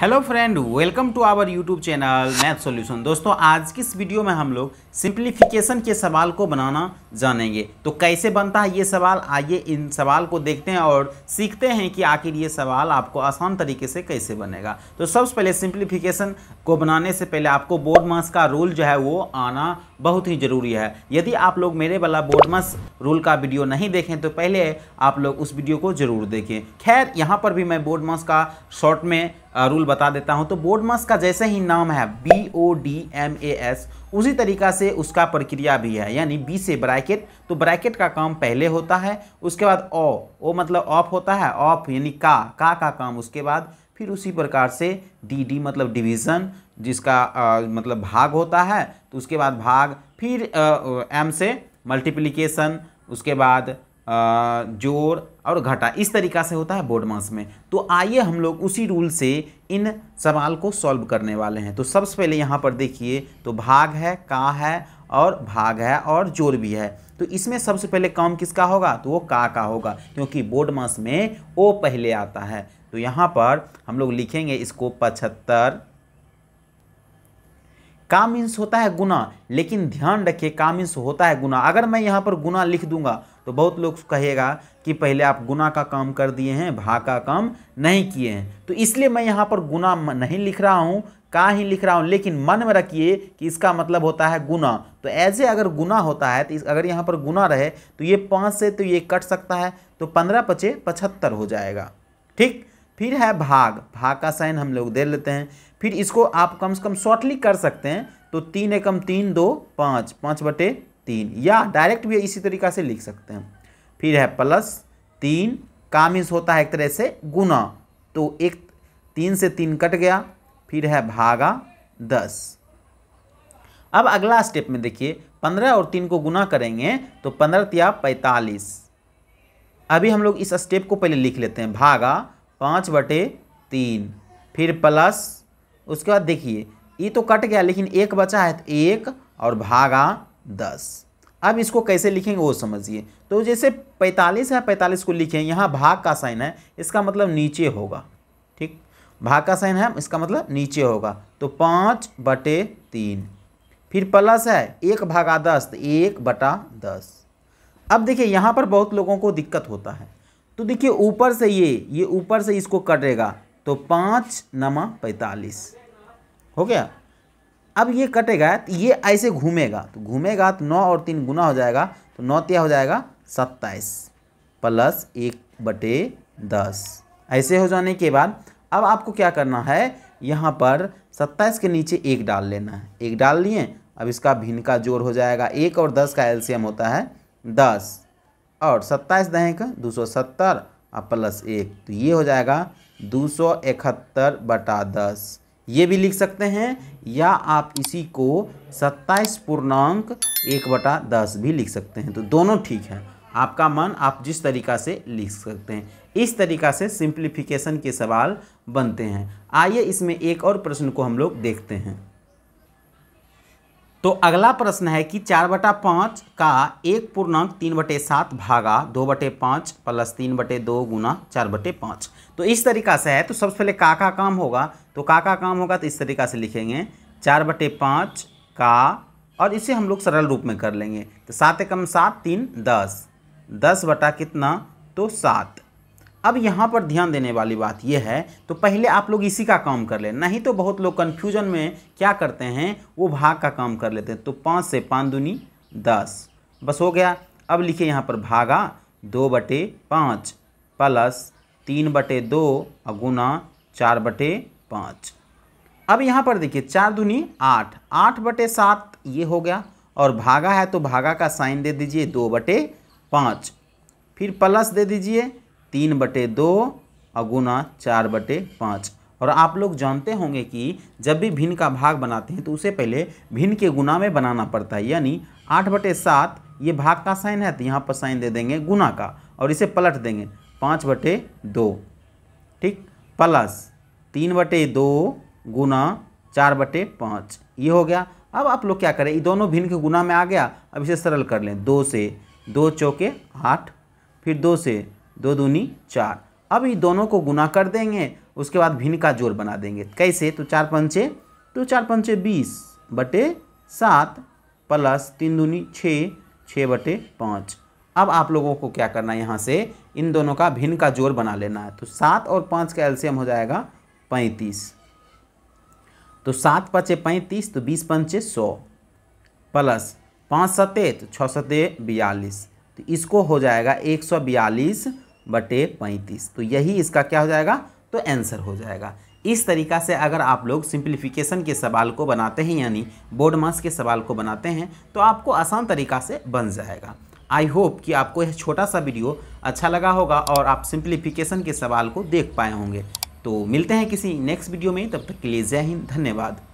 hello friend welcome to our YouTube channel math solution दोस्तों आज की इस वीडियो में हम लोग सिंप्लीफिकेशन के सवाल को बनाना जानेंगे तो कैसे बनता है ये सवाल आइए इन सवाल को देखते हैं और सीखते हैं कि आखिर ये सवाल आपको आसान तरीके से कैसे बनेगा तो सबसे पहले सिंप्लीफिकेशन को बनाने से पहले आपको बोर्ड मास का रूल जो है वो आना बहुत ही ज़रूरी है यदि आप लोग मेरे वाला बोर्डमस रूल का वीडियो नहीं देखें तो पहले आप लोग उस वीडियो को ज़रूर देखें खैर यहाँ पर भी मैं बोर्डमस का शॉर्ट में रूल बता देता हूँ तो बोर्डमस का जैसे ही नाम है B O D M A S उसी तरीका से उसका प्रक्रिया भी है यानी बी से ब्रैकेट तो ब्रैकेट का काम पहले होता है उसके बाद ओ ओ मतलब ऑफ होता है ऑफ यानी का का का काम उसके बाद फिर उसी प्रकार से डी डी मतलब डिवीज़न जिसका आ, मतलब भाग होता है तो उसके बाद भाग फिर एम से मल्टीप्लिकेशन उसके बाद जोर जोड़ और घटा इस तरीका से होता है बोर्ड मास में तो आइए हम लोग उसी रूल से इन सवाल को सॉल्व करने वाले हैं तो सबसे पहले यहाँ पर देखिए तो भाग है का है और भाग है और जोर भी है तो इसमें सबसे पहले काम किसका होगा तो वो का का होगा क्योंकि बोर्ड मास में ओ पहले आता है तो यहाँ पर हम लोग लिखेंगे इसको पचहत्तर का मीन्स होता है गुना लेकिन ध्यान रखिए का मीन्स होता है गुना अगर मैं यहाँ पर गुना लिख दूंगा तो बहुत लोग कहेगा कि पहले आप गुना का काम कर दिए हैं भा का काम नहीं किए हैं तो इसलिए मैं यहाँ पर गुना नहीं लिख रहा हूँ का ही लिख रहा हूँ लेकिन मन में रखिए कि इसका मतलब होता है गुना तो एज ए अगर गुना होता है तो इस अगर यहाँ पर गुना रहे तो ये पाँच से तो ये कट सकता है तो पंद्रह पचे पचहत्तर हो जाएगा ठीक फिर है भाग भाग का साइन हम लोग दे लेते हैं फिर इसको आप कम से कम शॉर्टली कर सकते हैं तो तीन एकम तीन दो पाँच पाँच बटे तीन या डायरेक्ट भी इसी तरीका से लिख सकते हैं फिर है प्लस तीन का मीन्स होता है एक तरह से गुना तो एक तीन से तीन कट गया फिर है भागा दस अब अगला स्टेप में देखिए पंद्रह और तीन को गुना करेंगे तो पंद्रह या पैंतालीस अभी हम लोग इस स्टेप को पहले लिख लेते हैं भागा पाँच बटे तीन फिर प्लस उसके बाद देखिए ये तो कट गया लेकिन एक बचा है तो एक और भागा दस अब इसको कैसे लिखेंगे वो समझिए तो जैसे पैंतालीस है पैंतालीस को लिखें यहाँ भाग का साइन है इसका मतलब नीचे होगा ठीक भाग का साइन है इसका मतलब नीचे होगा तो पाँच बटे तीन फिर प्लस है एक भागा दस तो एक बटा दस अब देखिए यहाँ पर बहुत लोगों को दिक्कत होता है तो देखिए ऊपर से ये ये ऊपर से इसको कटेगा तो पाँच नमा पैंतालीस हो गया अब ये कटेगा तो ये ऐसे घूमेगा तो घूमेगा तो नौ और तीन गुना हो जाएगा तो नौ त्याग हो जाएगा सत्ताईस प्लस एक बटे दस ऐसे हो जाने के बाद अब आपको क्या करना है यहाँ पर सत्ताईस के नीचे एक डाल लेना है एक डाल लिए अब इसका भिन्न का जोड़ हो जाएगा एक और दस का एल्सियम होता है दस और सत्ताईस दहेक दो सौ सत्तर और प्लस एक तो ये हो जाएगा दो सौ इकहत्तर बटा दस ये भी लिख सकते हैं या आप इसी को सत्ताईस पूर्णांक एक बटा दस भी लिख सकते हैं तो दोनों ठीक है आपका मन आप जिस तरीका से लिख सकते हैं इस तरीका से सिंप्लीफिकेशन के सवाल बनते हैं आइए इसमें एक और प्रश्न को हम लोग देखते हैं तो अगला प्रश्न है कि चार बटा पाँच का एक पूर्णांक तीन बटे सात भागा दो बटे पाँच प्लस तीन बटे दो गुना चार बटे पाँच तो इस तरीका से है तो सबसे पहले का का काम होगा तो का का काम होगा तो इस तरीका से लिखेंगे चार बटे पाँच का और इसे हम लोग सरल रूप में कर लेंगे तो सात एकम सात तीन दस दस बटा कितना तो सात अब यहाँ पर ध्यान देने वाली बात यह है तो पहले आप लोग इसी का काम कर लें नहीं तो बहुत लोग कन्फ्यूजन में क्या करते हैं वो भाग का काम कर लेते हैं तो पाँच से पाँच दूनी दस बस हो गया अब लिखिए यहाँ पर भागा दो बटे पाँच प्लस तीन बटे दो और गुना चार बटे पाँच अब यहाँ पर देखिए चार दूनी आठ आठ बटे सात ये हो गया और भागा है तो भागा का साइन दे दीजिए दो बटे पाँच फिर प्लस दे दीजिए तीन बटे दो और गुना चार बटे पाँच और आप लोग जानते होंगे कि जब भी भिन्न का भाग बनाते हैं तो उसे पहले भिन्न के गुना में बनाना पड़ता है यानी आठ बटे सात ये भाग का साइन है तो यहाँ पर साइन दे देंगे गुना का और इसे पलट देंगे पाँच बटे दो ठीक प्लस तीन बटे दो गुना चार बटे पाँच ये हो गया अब आप लोग क्या करें ये दोनों भिन्न के गुना में आ गया अब इसे सरल कर लें दो से दो चौके आठ फिर दो से दो दूनी चार अब ये दोनों को गुना कर देंगे उसके बाद भिन्न का जोड़ बना देंगे कैसे तो चार पंचे तो चार पंचे बीस बटे सात प्लस तीन दूनी छः छः बटे पाँच अब आप लोगों को क्या करना है यहाँ से इन दोनों का भिन्न का जोड़ बना लेना है तो सात और पाँच का एल्शियम हो जाएगा पैंतीस तो सात पचे पैंतीस तो बीस पंचे सौ प्लस पाँच सत्ते तो छः सते बयालीस तो इसको हो जाएगा एक सौ बयालीस बटे पैंतीस तो यही इसका क्या हो जाएगा तो आंसर हो जाएगा इस तरीका से अगर आप लोग सिंप्लीफिकेशन के सवाल को बनाते हैं यानी बोर्ड मास के सवाल को बनाते हैं तो आपको आसान तरीका से बन जाएगा आई होप कि आपको यह छोटा सा वीडियो अच्छा लगा होगा और आप सिंप्लीफिकेशन के सवाल को देख पाए होंगे तो मिलते हैं किसी नेक्स्ट वीडियो में तब तक के लिए जय हिंद धन्यवाद